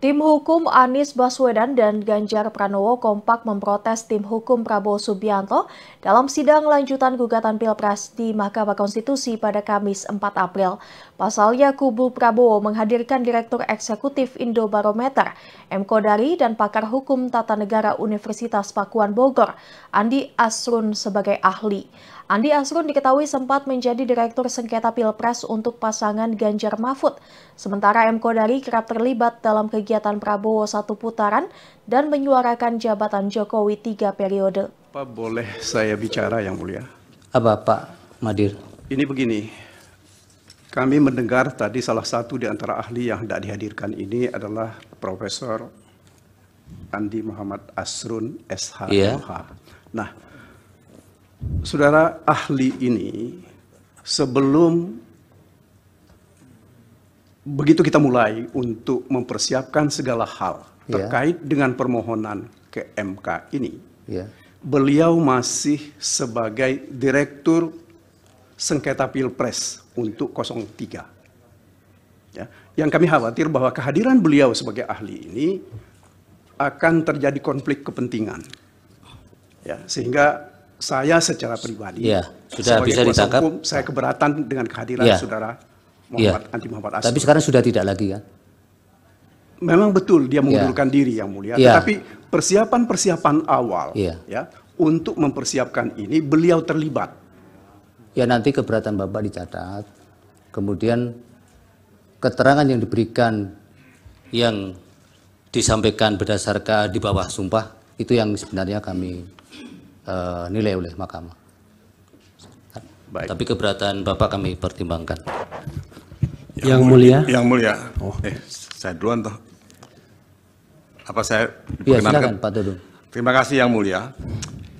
Tim hukum Anies Baswedan dan Ganjar Pranowo kompak memprotes tim hukum Prabowo Subianto dalam sidang lanjutan gugatan Pilpres di Mahkamah Konstitusi pada Kamis 4 April. Pasalnya kubu Prabowo menghadirkan Direktur Eksekutif Indobarometer, M. Kodari dan pakar hukum tata negara Universitas Pakuan Bogor, Andi Asrun sebagai ahli. Andi Asrun diketahui sempat menjadi Direktur Sengketa Pilpres untuk pasangan Ganjar Mahfud. Sementara M. Kodari kerap terlibat dalam kegiatan Prabowo satu putaran dan menyuarakan jabatan Jokowi tiga periode. Apa boleh saya bicara yang mulia? Apa Pak Madir? Ini begini, kami mendengar tadi salah satu di antara ahli yang tidak dihadirkan ini adalah Profesor Andi Muhammad Asrun SHMH. Yeah. Iya. Nah, saudara ahli ini sebelum begitu kita mulai untuk mempersiapkan segala hal yeah. terkait dengan permohonan ke MK ini. Yeah. Beliau masih sebagai direktur sengketa pilpres untuk 03. Ya, yang kami khawatir bahwa kehadiran beliau sebagai ahli ini akan terjadi konflik kepentingan. Ya, sehingga saya secara pribadi ya, sudah bisa ditangkap. Hukum, saya keberatan dengan kehadiran ya. saudara iya. Muhammad ya. anti Muhammad Tapi sekarang sudah tidak lagi kan? Memang betul dia iya. mengundurkan ya. diri yang mulia, ya. tetapi persiapan-persiapan awal ya. ya untuk mempersiapkan ini beliau terlibat. Ya nanti keberatan Bapak dicatat. Kemudian keterangan yang diberikan yang disampaikan berdasarkan di bawah sumpah itu yang sebenarnya kami Eh, nilai oleh mahkamah. Baik. Tapi keberatan Bapak kami pertimbangkan. Yang, yang mulia. Yang mulia. Oh. Eh, saya duluan toh. Apa saya Ya, silakan Pak Terima kasih yang mulia.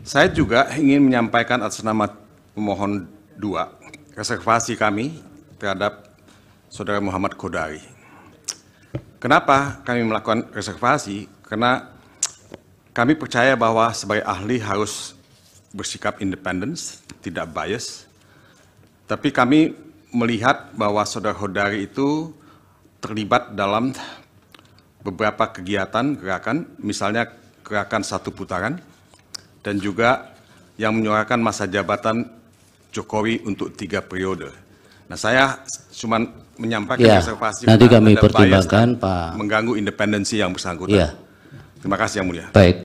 Saya juga ingin menyampaikan atas nama pemohon dua reservasi kami terhadap saudara Muhammad Kodari. Kenapa kami melakukan reservasi? Karena kami percaya bahwa sebagai ahli harus bersikap independen, tidak bias. Tapi kami melihat bahwa saudara-saudari itu terlibat dalam beberapa kegiatan gerakan, misalnya gerakan satu putaran, dan juga yang menyuarakan masa jabatan Jokowi untuk tiga periode. Nah, saya cuma menyampaikan ya, observasi. Nanti kami pertimbangkan, Pak. Mengganggu independensi yang bersangkutan. Ya. Terima kasih, Yang Mulia. Baik.